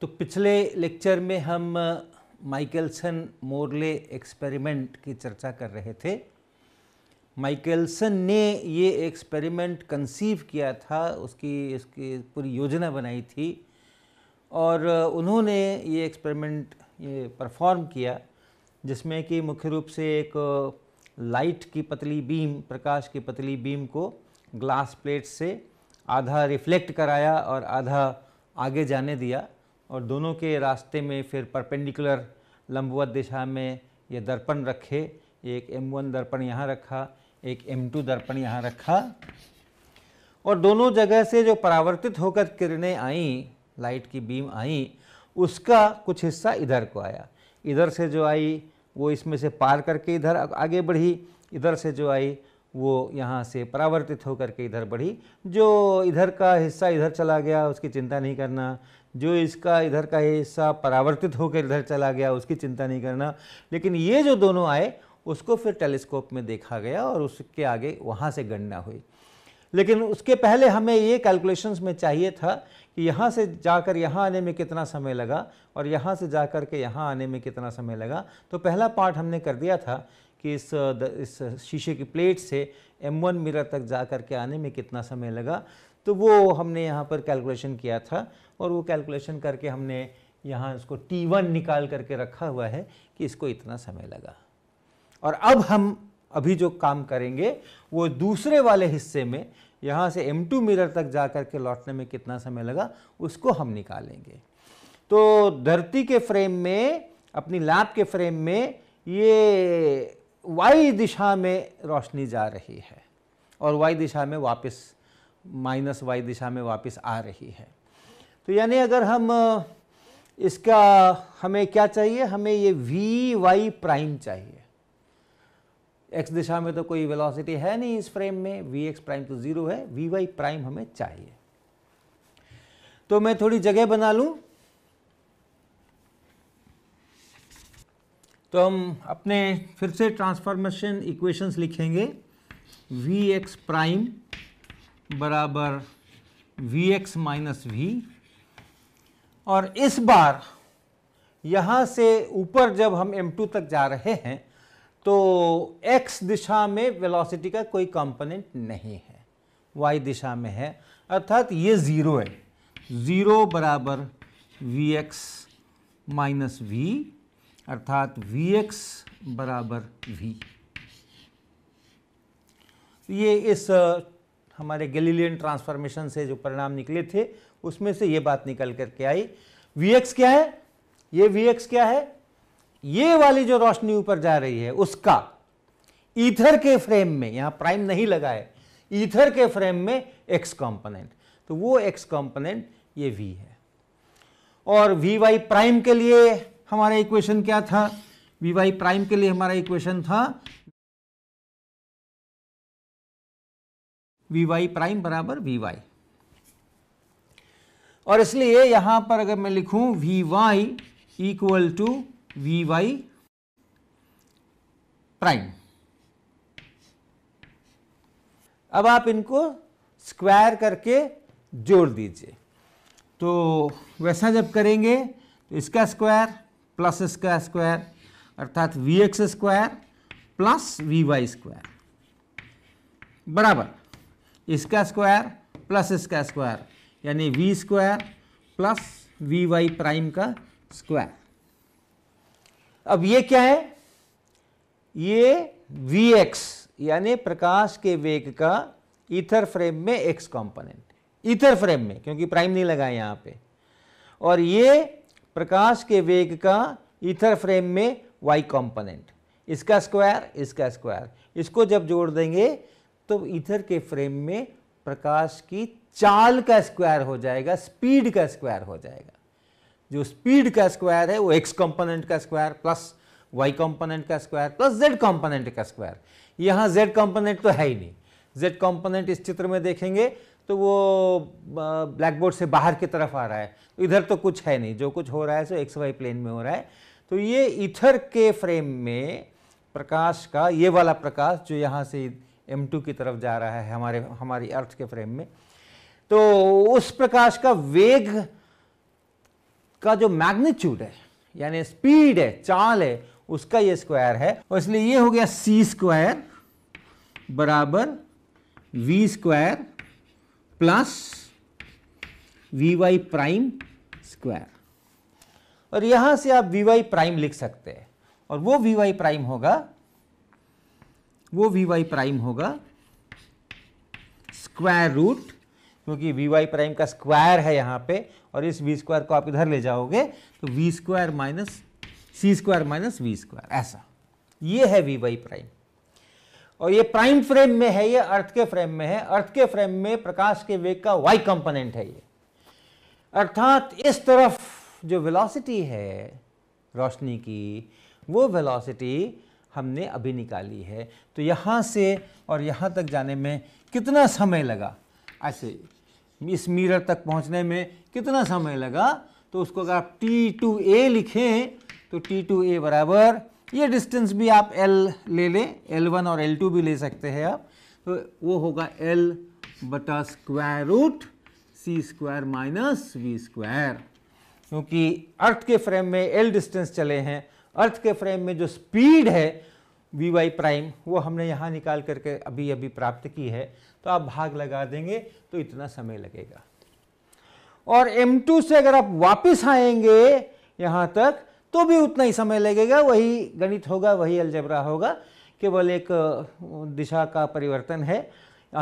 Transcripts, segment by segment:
तो पिछले लेक्चर में हम माइकलसन मोरले एक्सपेरिमेंट की चर्चा कर रहे थे माइकलसन ने ये एक्सपेरिमेंट कंसीव किया था उसकी इसकी पूरी योजना बनाई थी और उन्होंने ये एक्सपेरिमेंट ये परफॉर्म किया जिसमें कि मुख्य रूप से एक लाइट की पतली बीम प्रकाश की पतली बीम को ग्लास प्लेट से आधा रिफ्लेक्ट कराया और आधा आगे जाने दिया और दोनों के रास्ते में फिर परपेंडिकुलर लंबवत दिशा में ये दर्पण रखे एक M1 दर्पण यहाँ रखा एक M2 दर्पण यहाँ रखा और दोनों जगह से जो परावर्तित होकर किरणें आईं लाइट की बीम आई उसका कुछ हिस्सा इधर को आया इधर से जो आई वो इसमें से पार करके इधर आगे बढ़ी इधर से जो आई वो यहाँ से परावर्तित होकर के इधर बढ़ी जो इधर का हिस्सा इधर चला गया उसकी चिंता नहीं करना जो इसका इधर का हिस्सा परावर्तित होकर इधर चला गया उसकी चिंता नहीं करना लेकिन ये जो दोनों आए उसको फिर टेलीस्कोप में देखा गया और उसके आगे वहाँ से गणना हुई लेकिन उसके पहले हमें ये कैलकुलेशंस में चाहिए था कि यहाँ से जाकर यहाँ आने में कितना समय लगा और यहाँ से जाकर के यहाँ आने में कितना समय लगा तो पहला पार्ट हमने कर दिया था कि इस द, इस शीशे की प्लेट से M1 मिरर तक जा कर के आने में कितना समय लगा तो वो हमने यहाँ पर कैलकुलेशन किया था और वो कैलकुलेशन करके हमने यहाँ इसको T1 निकाल करके रखा हुआ है कि इसको इतना समय लगा और अब हम अभी जो काम करेंगे वो दूसरे वाले हिस्से में यहाँ से M2 मिरर तक जा कर के लौटने में कितना समय लगा उसको हम निकालेंगे तो धरती के फ्रेम में अपनी लैब के फ्रेम में ये वाई दिशा में रोशनी जा रही है और वाई दिशा में वापस माइनस वाई दिशा में वापस आ रही है तो यानी अगर हम इसका हमें क्या चाहिए हमें ये वी वाई प्राइम चाहिए एक्स दिशा में तो कोई वेलोसिटी है नहीं इस फ्रेम में वी एक्स प्राइम तो ज़ीरो है वी वाई प्राइम हमें चाहिए तो मैं थोड़ी जगह बना लूँ तो हम अपने फिर से ट्रांसफॉर्मेशन इक्वेशंस लिखेंगे वी एक्स प्राइम बराबर वी एक्स माइनस वी और इस बार यहाँ से ऊपर जब हम m2 तक जा रहे हैं तो x दिशा में वेलोसिटी का कोई कंपोनेंट नहीं है y दिशा में है अर्थात ये ज़ीरो है ज़ीरो बराबर वी एक्स माइनस वी अर्थात वी एक्स बराबर वी तो ये इस हमारे गैलीलियन ट्रांसफॉर्मेशन से जो परिणाम निकले थे उसमें से ये बात निकल करके आई वी एक्स क्या है ये वी एक्स क्या है ये वाली जो रोशनी ऊपर जा रही है उसका ईथर के फ्रेम में यहां प्राइम नहीं लगा है ईथर के फ्रेम में एक्स कॉम्पोनेंट तो वो एक्स कॉम्पोनेंट ये वी है और वी वाई प्राइम के लिए हमारा इक्वेशन क्या था वी वाई प्राइम के लिए हमारा इक्वेशन था वी वाई प्राइम बराबर वी वाई और इसलिए यहां पर अगर मैं लिखूं V Y equal to V Y prime अब आप इनको स्क्वायर करके जोड़ दीजिए तो वैसा जब करेंगे तो इसका स्क्वायर प्लस इसका स्क्वायर अर्थात V X square plus V Y square बराबर इसका स्क्वायर प्लस इसका स्क्वायर यानी V square plus V Y prime का स्क्वायर अब ये क्या है ये वी एक्स यानी प्रकाश के वेग का इथर फ्रेम में एक्स कंपोनेंट इथर फ्रेम में क्योंकि प्राइम नहीं लगा यहां पे और ये प्रकाश के वेग का इथर फ्रेम में वाई कंपोनेंट इसका स्क्वायर इसका स्क्वायर इसको जब जोड़ देंगे तो इथर के फ्रेम में प्रकाश की चाल का स्क्वायर हो जाएगा स्पीड का स्क्वायर हो जाएगा जो स्पीड का स्क्वायर है वो एक्स कंपोनेंट का स्क्वायर प्लस वाई कंपोनेंट का स्क्वायर प्लस जेड कंपोनेंट का स्क्वायर यहाँ जेड कंपोनेंट तो है ही नहीं जेड कंपोनेंट इस चित्र में देखेंगे तो वो ब्लैक बोर्ड से बाहर की तरफ आ रहा है तो इधर तो कुछ है नहीं जो कुछ हो रहा है सो एक्स वाई प्लेन में हो रहा है तो ये इथर के फ्रेम में प्रकाश का ये वाला प्रकाश जो यहाँ से M2 की तरफ जा रहा है हमारे हमारी अर्थ के फ्रेम में तो उस प्रकाश का वेग का जो मैग्नीट्यूड है यानी स्पीड है चाल है उसका ये स्क्वायर है और इसलिए ये हो गया सी स्क्वायर बराबर V square plus V Y prime square और यहां से आप वी वाई प्राइम लिख सकते हैं और वो वी वाई प्राइम होगा वो वी वाई प्राइम होगा स्क्वायर रूट क्योंकि वी वाई प्राइम का स्क्वायर है यहां पे और इस वी स्क्वायर को आप इधर ले जाओगे तो V square minus C square minus V square ऐसा ये है वी वाई प्राइम और ये प्राइम फ्रेम में है ये अर्थ के फ्रेम में है अर्थ के फ्रेम में प्रकाश के वेग का वाई कंपोनेंट है ये अर्थात इस तरफ जो वेलोसिटी है रोशनी की वो वेलोसिटी हमने अभी निकाली है तो यहाँ से और यहाँ तक जाने में कितना समय लगा ऐसे इस मिरर तक पहुँचने में कितना समय लगा तो उसको अगर आप टी टू ए लिखें तो टी टू ए बराबर ये डिस्टेंस भी आप एल ले लें एल वन और एल टू भी ले सकते हैं आप तो वो होगा एल बटा square root C square minus V square क्योंकि अर्थ के फ्रेम में एल डिस्टेंस चले हैं अर्थ के फ्रेम में जो स्पीड है वी वाई प्राइम वो हमने यहाँ निकाल करके अभी अभी प्राप्त की है तो आप भाग लगा देंगे तो इतना समय लगेगा और M2 से अगर आप वापस आएंगे यहाँ तक तो भी उतना ही समय लगेगा वही गणित होगा वही अलजबरा होगा केवल एक दिशा का परिवर्तन है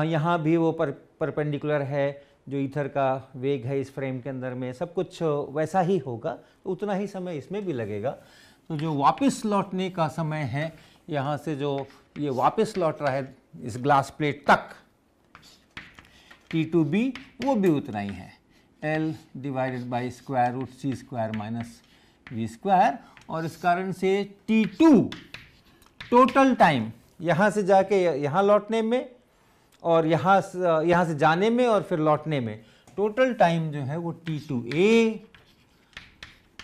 यहाँ भी वो पर परपेंडिकुलर है जो इथर का वेग है इस फ्रेम के अंदर में सब कुछ वैसा ही होगा तो उतना ही समय इसमें भी लगेगा तो जो वापस लौटने का समय है यहाँ से जो ये वापस लौट रहा है इस ग्लास प्लेट तक टी टू बी वो भी उतना ही है L divided by square root C square minus V square और इस कारण से टी टू टोटल टाइम यहाँ से जाके यहाँ लौटने में और यहाँ यहाँ से जाने में और फिर लौटने में टोटल टाइम जो है वो T two A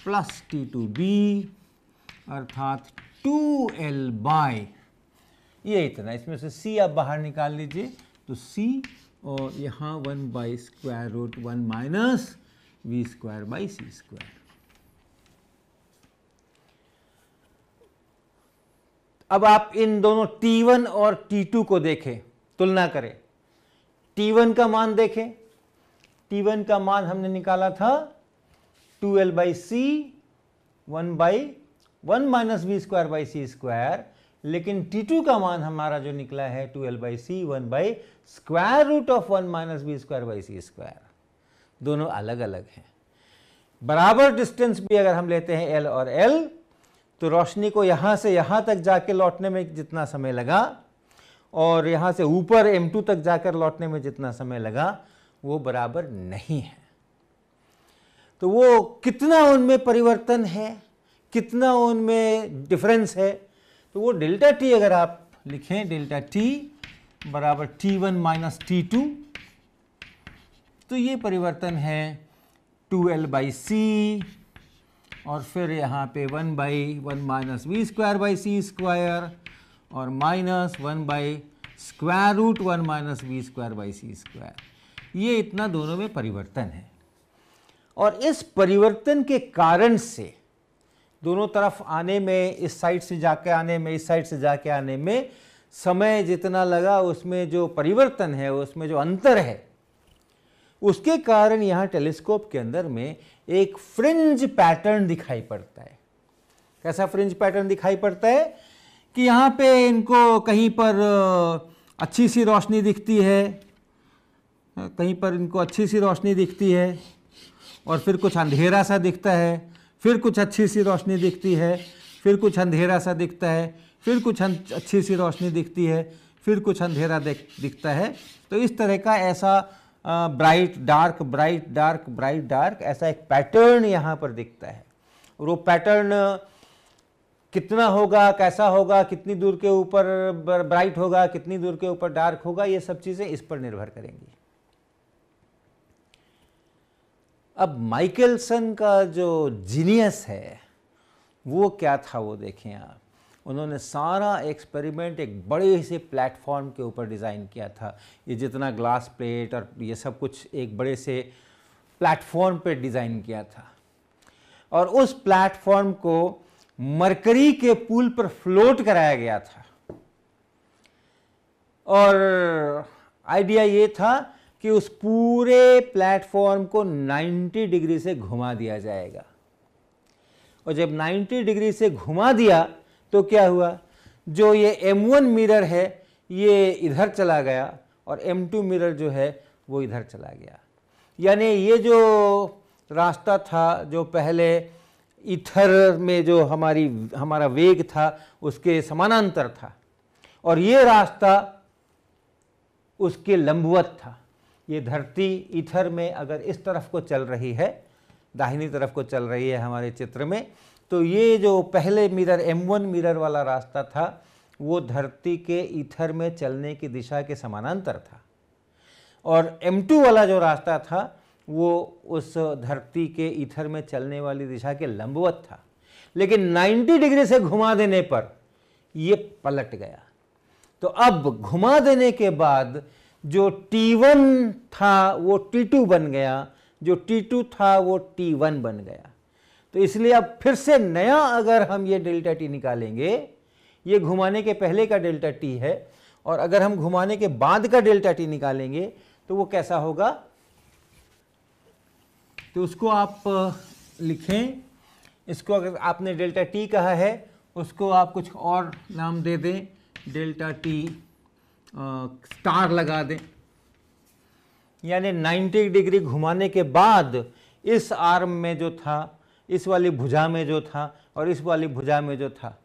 plus T two B अर्थात टू एल बाय ये इतना इसमें से सी आप बाहर निकाल लीजिए तो सी और यहाँ one by square root one minus V square by C square अब आप इन दोनों T1 और T2 को देखें तुलना करें T1 का मान देखें T1 का मान हमने निकाला था 2l L by C one by one minus B square by C square लेकिन T2 का मान हमारा जो निकला है 2l L by C one by square root of one minus B square by C square दोनों अलग अलग हैं बराबर डिस्टेंस भी अगर हम लेते हैं L और L तो रोशनी को यहाँ से यहाँ तक जाके लौटने में जितना समय लगा और यहाँ से ऊपर M2 तक जाकर लौटने में जितना समय लगा वो बराबर नहीं है तो वो कितना उनमें परिवर्तन है कितना उनमें डिफरेंस है तो वो डेल्टा टी अगर आप लिखें डेल्टा टी बराबर T one minus T two तो ये परिवर्तन है टू एल बाई सी और फिर यहाँ पे one by one minus V square by C square और minus one by square root one minus V square by C square ये इतना दोनों में परिवर्तन है और इस परिवर्तन के कारण से दोनों तरफ आने में इस साइड से जाके आने में इस साइड से जाके आने में समय जितना लगा उसमें जो परिवर्तन है उसमें जो अंतर है उसके कारण यहाँ टेलीस्कोप के अंदर में एक फ्रिंज पैटर्न दिखाई पड़ता है कैसा फ्रिंज पैटर्न दिखाई पड़ता है कि यहाँ पे इनको कहीं पर अच्छी सी रोशनी दिखती है कहीं पर इनको अच्छी सी रोशनी दिखती है और फिर कुछ अंधेरा सा दिखता है फिर कुछ अच्छी सी रोशनी दिखती है फिर कुछ अंधेरा सा दिखता है फिर कुछ अं, अच्छी सी रोशनी दिखती है फिर कुछ अंधेरा दिखता है तो इस तरह का ऐसा bright dark bright dark bright dark ऐसा एक पैटर्न यहाँ पर दिखता है और वो पैटर्न कितना होगा कैसा होगा कितनी दूर के ऊपर ब्राइट होगा कितनी दूर के ऊपर डार्क होगा ये सब चीज़ें इस पर निर्भर करेंगी अब माइकलसन का जो जीनियस है वो क्या था वो देखें आप उन्होंने सारा एक्सपेरिमेंट एक बड़े से प्लेटफॉर्म के ऊपर डिज़ाइन किया था ये जितना ग्लास प्लेट और ये सब कुछ एक बड़े से प्लेटफॉर्म पे डिज़ाइन किया था और उस प्लेटफॉर्म को मरकरी के पुल पर फ्लोट कराया गया था और आइडिया ये था कि उस पूरे प्लेटफॉर्म को 90 डिग्री से घुमा दिया जाएगा और जब 90 डिग्री से घुमा दिया तो क्या हुआ जो ये M1 मिरर है ये इधर चला गया और M2 मिरर जो है वो इधर चला गया यानी ये जो रास्ता था जो पहले इथर में जो हमारी हमारा वेग था उसके समानांतर था और ये रास्ता उसके लंबवत था ये धरती इथर में अगर इस तरफ को चल रही है दाहिनी तरफ को चल रही है हमारे चित्र में तो ये जो पहले मिरर M1 मिरर वाला रास्ता था वो धरती के इथर में चलने की दिशा के समानांतर था और M2 वाला जो रास्ता था वो उस धरती के इथर में चलने वाली दिशा के लंबवत था लेकिन 90 डिग्री से घुमा देने पर ये पलट गया तो अब घुमा देने के बाद जो T1 था वो T2 बन गया जो T2 था वो T1 बन गया तो इसलिए अब फिर से नया अगर हम ये डेल्टा टी निकालेंगे ये घुमाने के पहले का डेल्टा टी है और अगर हम घुमाने के बाद का डेल्टा टी निकालेंगे तो वो कैसा होगा तो उसको आप लिखें इसको अगर आपने डेल्टा टी कहा है उसको आप कुछ और नाम दे दें डेल्टा टी आ, स्टार लगा दें यानी 90 डिग्री घुमाने के बाद इस आर्म में जो था इस वाली भुजा में जो था और इस वाली भुजा में जो था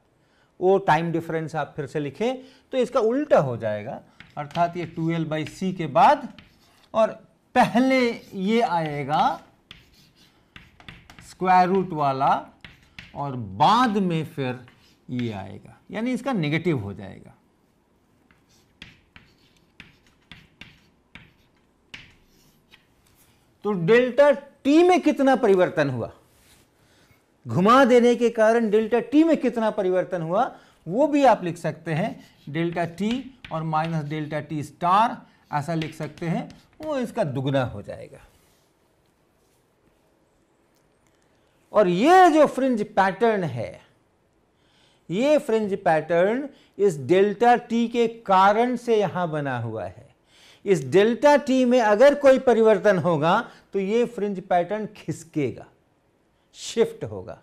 वो टाइम डिफरेंस आप फिर से लिखें तो इसका उल्टा हो जाएगा अर्थात ये टू एल बाई सी के बाद और पहले ये आएगा स्क्वायर रूट वाला और बाद में फिर ये आएगा यानी इसका नेगेटिव हो जाएगा तो डेल्टा टी में कितना परिवर्तन हुआ घुमा देने के कारण डेल्टा टी में कितना परिवर्तन हुआ वो भी आप लिख सकते हैं डेल्टा टी और माइनस डेल्टा टी स्टार ऐसा लिख सकते हैं वो इसका दुगना हो जाएगा और ये जो फ्रिंज पैटर्न है ये फ्रिंज पैटर्न इस डेल्टा टी के कारण से यहाँ बना हुआ है इस डेल्टा टी में अगर कोई परिवर्तन होगा तो ये फ्रिंज पैटर्न खिसकेगा शिफ्ट होगा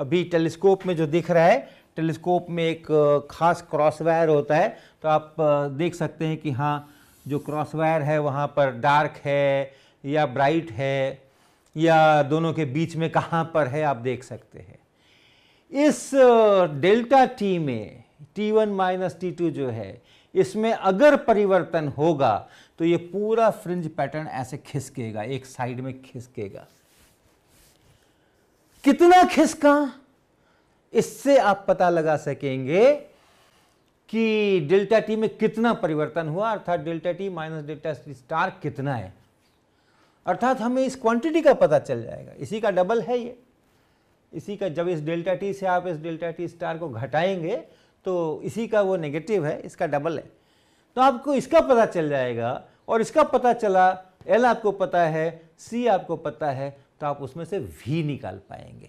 अभी टेलीस्कोप में जो दिख रहा है टेलीस्कोप में एक खास क्रॉस वायर होता है तो आप देख सकते हैं कि हाँ जो क्रॉस वायर है वहाँ पर डार्क है या ब्राइट है या दोनों के बीच में कहाँ पर है आप देख सकते हैं इस डेल्टा टी में T one minus T two जो है इसमें अगर परिवर्तन होगा तो ये पूरा फ्रिंज पैटर्न ऐसे खिसकेगा एक साइड में खिसकेगा कितना खिसका इससे आप पता लगा सकेंगे कि डेल्टा टी में कितना परिवर्तन हुआ अर्थात delta T minus delta star कितना है अर्थात हमें इस क्वांटिटी का पता चल जाएगा इसी का डबल है ये इसी का जब इस डेल्टा टी से आप इस डेल्टा टी स्टार को घटाएंगे तो इसी का वो नेगेटिव है इसका डबल है तो आपको इसका पता चल जाएगा और इसका पता चला एल आपको पता है सी आपको पता है तो आप उसमें से वी निकाल पाएंगे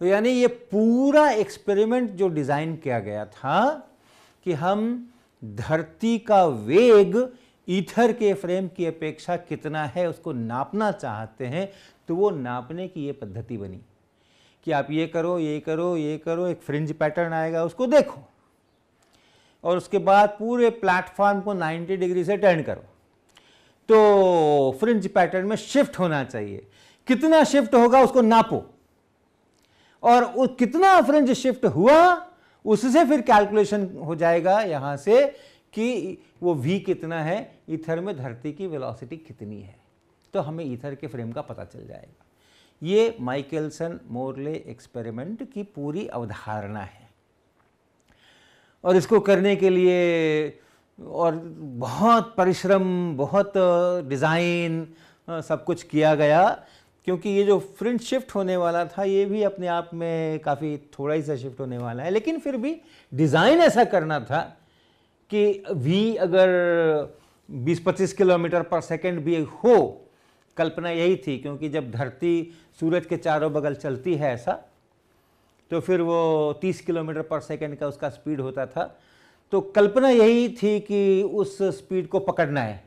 तो यानी ये पूरा एक्सपेरिमेंट जो डिज़ाइन किया गया था कि हम धरती का वेग ईथर के फ्रेम की अपेक्षा कितना है उसको नापना चाहते हैं तो वो नापने की ये पद्धति बनी कि आप ये करो ये करो ये करो एक फ्रिंज पैटर्न आएगा उसको देखो और उसके बाद पूरे प्लेटफॉर्म को 90 डिग्री से टर्न करो तो फ्रिंज पैटर्न में शिफ्ट होना चाहिए कितना शिफ्ट होगा उसको नापो और उस कितना फ्रिंज शिफ्ट हुआ उससे फिर कैलकुलेशन हो जाएगा यहां से कि वो v कितना है इथर में धरती की वेलोसिटी कितनी है तो हमें इथर के फ्रेम का पता चल जाएगा ये माइकलसन मोरले एक्सपेरिमेंट की पूरी अवधारणा है और इसको करने के लिए और बहुत परिश्रम बहुत डिज़ाइन सब कुछ किया गया क्योंकि ये जो फ्रिंट शिफ्ट होने वाला था ये भी अपने आप में काफ़ी थोड़ा ही सा शिफ्ट होने वाला है लेकिन फिर भी डिज़ाइन ऐसा करना था कि वी अगर 20-25 किलोमीटर पर सेकंड भी हो कल्पना यही थी क्योंकि जब धरती सूरज के चारों बगल चलती है ऐसा तो फिर वो 30 किलोमीटर पर सेकंड का उसका स्पीड होता था तो कल्पना यही थी कि उस स्पीड को पकड़ना है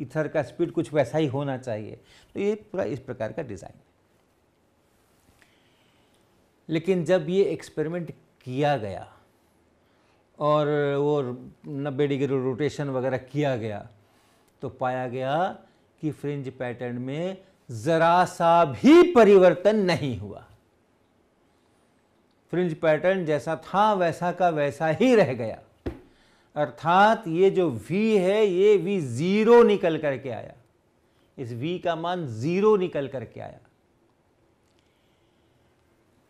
इथर का स्पीड कुछ वैसा ही होना चाहिए तो ये पूरा इस प्रकार का डिज़ाइन है लेकिन जब ये एक्सपेरिमेंट किया गया और वो नब्बे डिग्री रोटेशन वगैरह किया गया तो पाया गया कि फ्रिंज पैटर्न में ज़रा सा भी परिवर्तन नहीं हुआ फ्रिंज पैटर्न जैसा था वैसा का वैसा ही रह गया अर्थात ये जो v है ये v ज़ीरो निकल करके आया इस v का मान ज़ीरो निकल करके आया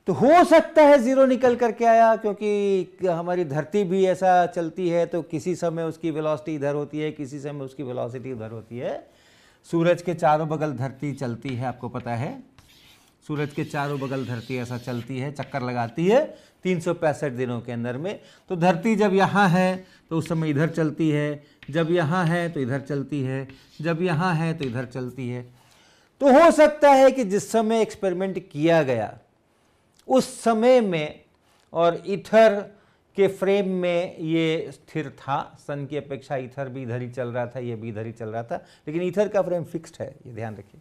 तो हो सकता है ज़ीरो निकल करके आया क्योंकि हमारी धरती भी ऐसा चलती है तो किसी समय उसकी वेलोसिटी इधर होती है किसी समय उसकी वेलोसिटी उधर होती है सूरज के चारों बगल धरती चलती है आपको पता है सूरज के चारों बगल धरती ऐसा चलती है चक्कर लगाती है तीन दिनों के अंदर में तो धरती जब यहाँ है तो उस समय इधर चलती है जब यहाँ है तो इधर चलती है जब यहाँ है तो इधर चलती है तो हो सकता है कि जिस समय एक्सपेरिमेंट किया गया उस समय में और इथर के फ्रेम में ये स्थिर था सन की अपेक्षा इथर भी इधर ही चल रहा था ये भी इधर ही चल रहा था लेकिन इथर का फ्रेम फिक्स्ड है ये ध्यान रखिए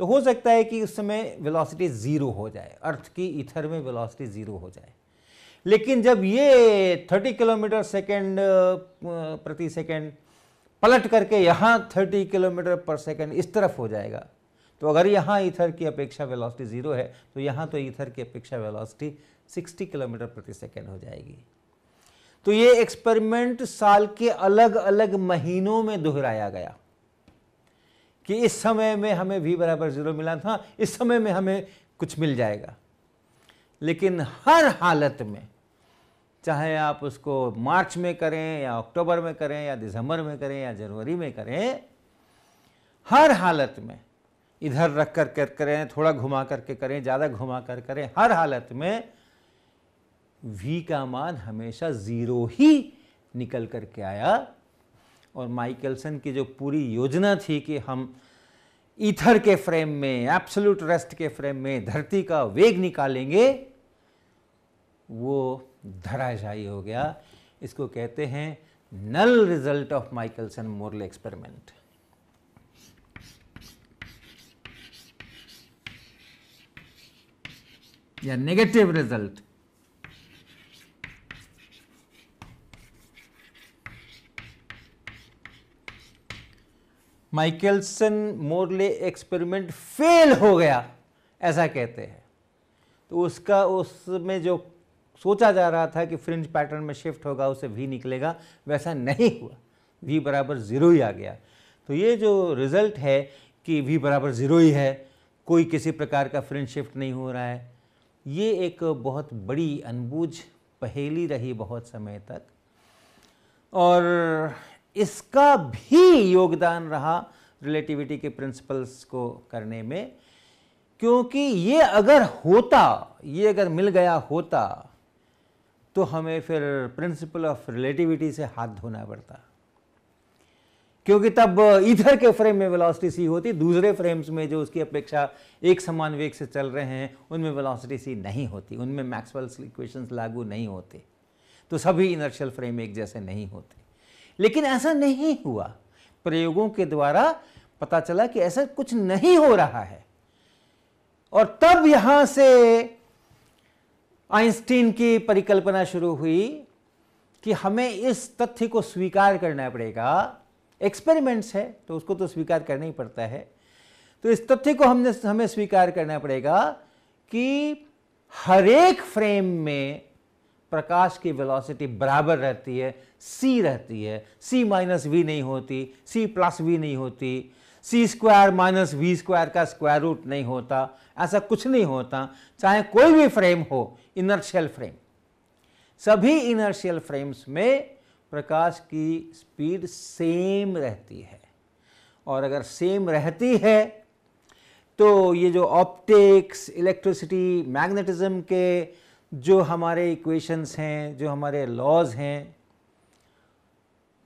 तो हो सकता है कि उस समय वेलोसिटी ज़ीरो हो जाए अर्थ की इथर में वेलोसिटी ज़ीरो हो जाए लेकिन जब ये 30 किलोमीटर सेकेंड प्रति सेकेंड पलट करके यहाँ 30 किलोमीटर पर सेकेंड इस तरफ हो जाएगा तो अगर यहाँ इथर की अपेक्षा वेलोसिटी ज़ीरो है तो यहाँ तो ईथर की अपेक्षा वेलोसिटी 60 किलोमीटर प्रति सेकेंड हो जाएगी तो ये एक्सपेरिमेंट साल के अलग अलग महीनों में दोहराया गया कि इस समय में हमें वी बराबर ज़ीरो मिला था इस समय में हमें कुछ मिल जाएगा लेकिन हर हालत में चाहे आप उसको मार्च में करें या अक्टूबर में करें या दिसंबर में करें या जनवरी में करें हर हालत में इधर रख कर कर करें थोड़ा घुमा करके करें ज़्यादा घुमा कर करें हर हालत में वी का मान हमेशा ज़ीरो ही निकल करके आया और माइकलसन की जो पूरी योजना थी कि हम ईथर के फ्रेम में एब्सोल्यूट रेस्ट के फ्रेम में धरती का वेग निकालेंगे वो धराशायी हो गया इसको कहते हैं null result of Michelson Morley experiment या negative result Michelson Morley experiment fail हो गया ऐसा कहते हैं तो उसका उसमें जो सोचा जा रहा था कि फ्रिंज पैटर्न में शिफ्ट होगा उसे वी निकलेगा वैसा नहीं हुआ वी बराबर ज़ीरो ही आ गया तो ये जो रिज़ल्ट है कि वी बराबर ज़ीरो ही है कोई किसी प्रकार का फ्रिंज शिफ्ट नहीं हो रहा है ये एक बहुत बड़ी अनबूझ पहेली रही बहुत समय तक और इसका भी योगदान रहा रिलेटिविटी के प्रिंसिपल्स को करने में क्योंकि ये अगर होता ये अगर मिल गया होता तो हमें फिर प्रिंसिपल ऑफ रिलेटिविटी से हाथ धोना पड़ता क्योंकि तब इधर के फ्रेम में वेलोसिटी सी होती दूसरे फ्रेम्स में जो उसकी अपेक्षा एक समान वेग से चल रहे हैं उनमें वेलोसिटी सी नहीं होती उनमें मैक्सवेल्स इक्वेशंस लागू नहीं होते तो सभी इनर्शियल फ्रेम एक जैसे नहीं होते लेकिन ऐसा नहीं हुआ प्रयोगों के द्वारा पता चला कि ऐसा कुछ नहीं हो रहा है और तब यहां से आइंस्टीन की परिकल्पना शुरू हुई कि हमें इस तथ्य को स्वीकार करना पड़ेगा एक्सपेरिमेंट्स है तो उसको तो स्वीकार करना ही पड़ता है तो इस तथ्य को हमने हमें स्वीकार करना पड़ेगा कि हरेक फ्रेम में प्रकाश की वेलोसिटी बराबर रहती है सी रहती है सी माइनस वी नहीं होती सी प्लस वी नहीं होती C square minus V square का स्क्वायर रूट नहीं होता ऐसा कुछ नहीं होता चाहे कोई भी फ्रेम हो इनर्शियल फ्रेम सभी इनर्शियल फ्रेम्स में प्रकाश की स्पीड सेम रहती है और अगर सेम रहती है तो ये जो ऑप्टिक्स इलेक्ट्रिसिटी मैग्नेटिज्म के जो हमारे इक्वेशंस हैं जो हमारे लॉज हैं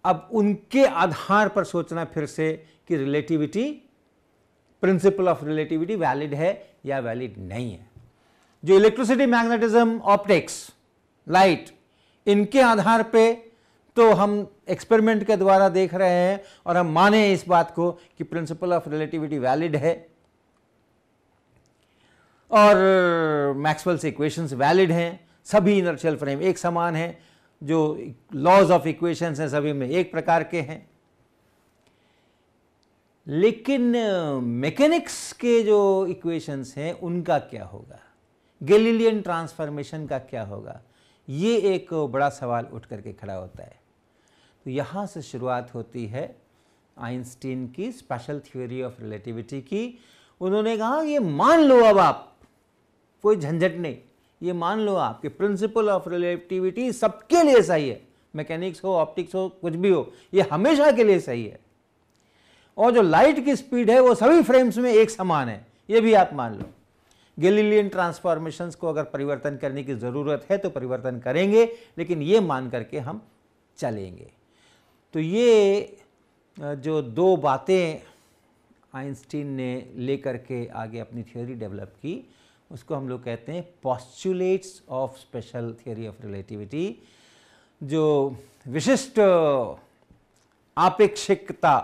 अब उनके आधार पर सोचना फिर से कि relativity principle of relativity valid है या वैलिड नहीं है जो इलेक्ट्रिसिटी मैग्नेटिज्म ऑप्टिक्स लाइट इनके आधार पे तो हम एक्सपेरिमेंट के द्वारा देख रहे हैं और हम माने इस बात को कि प्रिंसिपल ऑफ रिलेटिविटी वैलिड है और मैक्सवेल्स इक्वेशंस वैलिड हैं सभी इनर्शियल फ्रेम एक समान हैं जो लॉज ऑफ इक्वेशंस हैं सभी में एक प्रकार के हैं लेकिन मैकेनिक्स के जो इक्वेशंस हैं उनका क्या होगा गैलीलियन ट्रांसफॉर्मेशन का क्या होगा ये एक बड़ा सवाल उठ करके खड़ा होता है तो यहाँ से शुरुआत होती है आइंस्टीन की स्पेशल थ्योरी ऑफ रिलेटिविटी की उन्होंने कहा ये मान लो अब आप कोई झंझट नहीं ये मान लो आप कि प्रिंसिपल ऑफ रिलेटिविटी सबके लिए सही है मैकेनिक्स हो ऑप्टिक्स हो कुछ भी हो ये हमेशा के लिए सही है और जो लाइट की स्पीड है वो सभी फ्रेम्स में एक समान है ये भी आप मान लो गैलीलियन ट्रांसफॉर्मेशंस को अगर परिवर्तन करने की ज़रूरत है तो परिवर्तन करेंगे लेकिन ये मान करके हम चलेंगे तो ये जो दो बातें आइंस्टीन ने लेकर के आगे अपनी थ्योरी डेवलप की उसको हम लोग कहते हैं postulates of special theory of relativity जो विशिष्ट आपेक्षिकता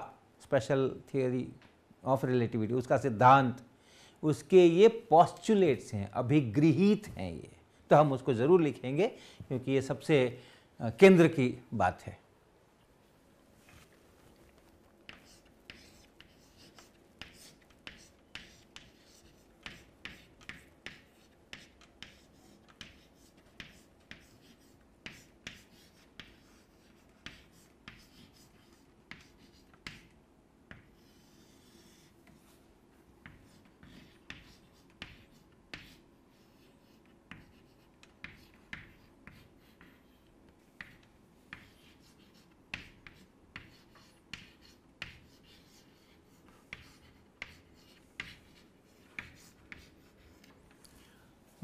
स्पेशल थियोरी ऑफ रिलेटिविटी उसका सिद्धांत उसके ये पॉस्चुलेट्स हैं अभिगृहित हैं ये तो हम उसको ज़रूर लिखेंगे क्योंकि ये सबसे केंद्र की बात है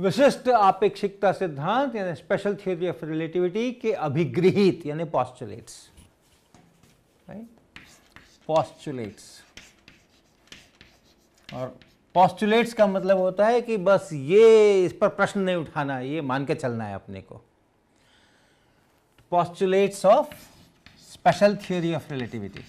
विशिष्ट आपेक्षिकता सिद्धांत यानी स्पेशल थियोरी ऑफ रिलेटिविटी के अभिगृहित यानी पॉस्टुलेट्स पॉस्टुलेट्स और पॉस्टुलेट्स का मतलब होता है कि बस ये इस पर प्रश्न नहीं उठाना ये मान के चलना है अपने को postulates of special theory of relativity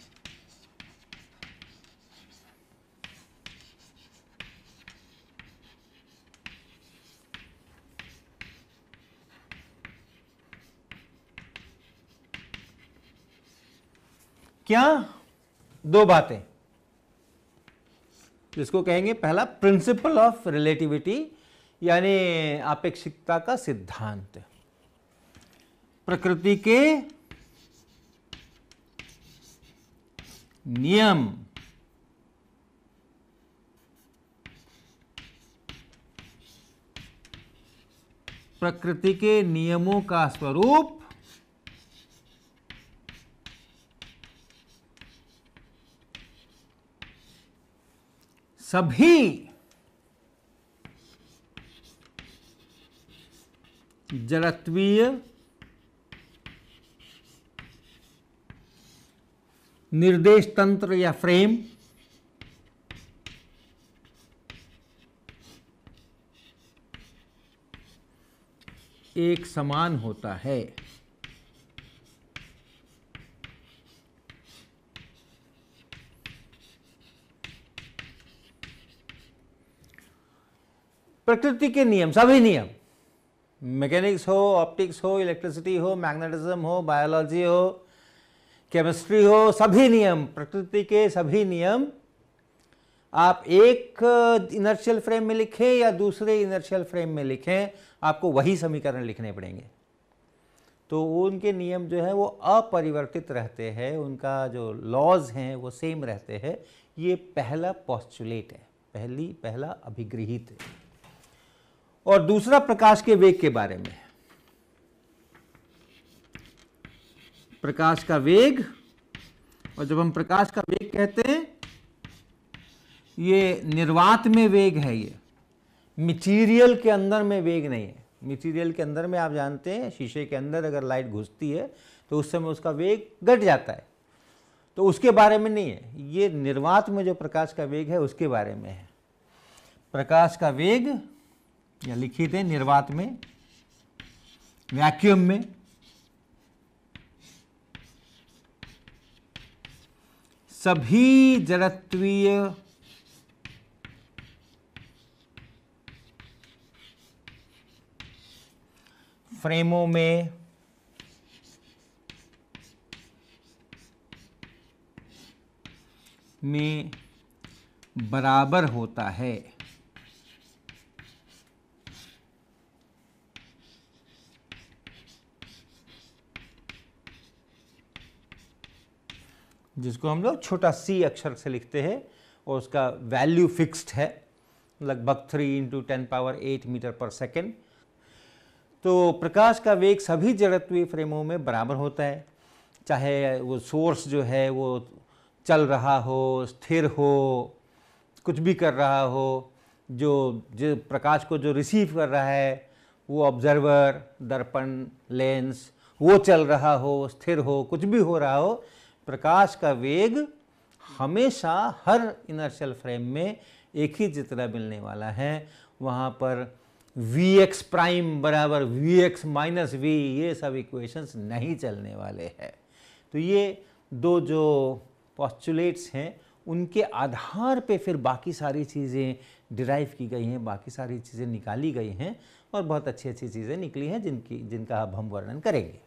क्या दो बातें जिसको कहेंगे पहला प्रिंसिपल ऑफ रिलेटिविटी यानी आपेक्षिकता का सिद्धांत प्रकृति के नियम प्रकृति के नियमों का स्वरूप सभी जड़त्वीय निर्देश तंत्र या फ्रेम एक समान होता है प्रकृति के नियम सभी नियम मैकेनिक्स हो ऑप्टिक्स हो इलेक्ट्रिसिटी हो मैग्नेटिज्म हो बायोलॉजी हो केमिस्ट्री हो सभी नियम प्रकृति के सभी नियम आप एक इनर्शियल फ्रेम में लिखें या दूसरे इनर्शियल फ्रेम में लिखें आपको वही समीकरण लिखने पड़ेंगे तो उनके नियम जो है वो अपरिवर्तित रहते हैं उनका जो लॉज हैं वो सेम रहते हैं ये पहला पॉस्टुलेट है पहली पहला अभिगृहित है और दूसरा प्रकाश के वेग के बारे में प्रकाश का वेग और जब हम प्रकाश का वेग कहते हैं ये निर्वात में वेग है ये मिटीरियल के अंदर में वेग नहीं है मिटीरियल के अंदर में आप जानते हैं शीशे के अंदर अगर लाइट घुसती है तो उस समय उसका वेग घट जाता है तो उसके बारे में नहीं है ये निर्वात में जो प्रकाश का वेग है उसके बारे में है प्रकाश का वेग या लिखी थे निर्वात में वैक्यूम में सभी जड़त्वीय फ्रेमों में में बराबर होता है जिसको हम लोग छोटा सी अक्षर से लिखते हैं और उसका वैल्यू फिक्स्ड है लगभग three into ten power eight metre per second तो प्रकाश का वेग सभी जड़त्वी फ्रेमों में बराबर होता है चाहे वो सोर्स जो है वो चल रहा हो स्थिर हो कुछ भी कर रहा हो जो जो प्रकाश को जो रिसीव कर रहा है वो ऑब्जर्वर दर्पण लेंस वो चल रहा हो स्थिर हो कुछ भी हो रहा हो प्रकाश का वेग हमेशा हर इनर्शियल फ्रेम में एक ही जितना मिलने वाला है वहाँ पर वी एक्स प्राइम बराबर वी एक्स माइनस वी ये सब इक्वेशंस नहीं चलने वाले हैं तो ये दो जो पॉस्टुलेट्स हैं उनके आधार पे फिर बाकी सारी चीज़ें डिराइव की गई हैं बाकी सारी चीज़ें निकाली गई हैं और बहुत अच्छी अच्छी चीज़ें निकली हैं जिनकी जिनका अब हम वर्णन करेंगे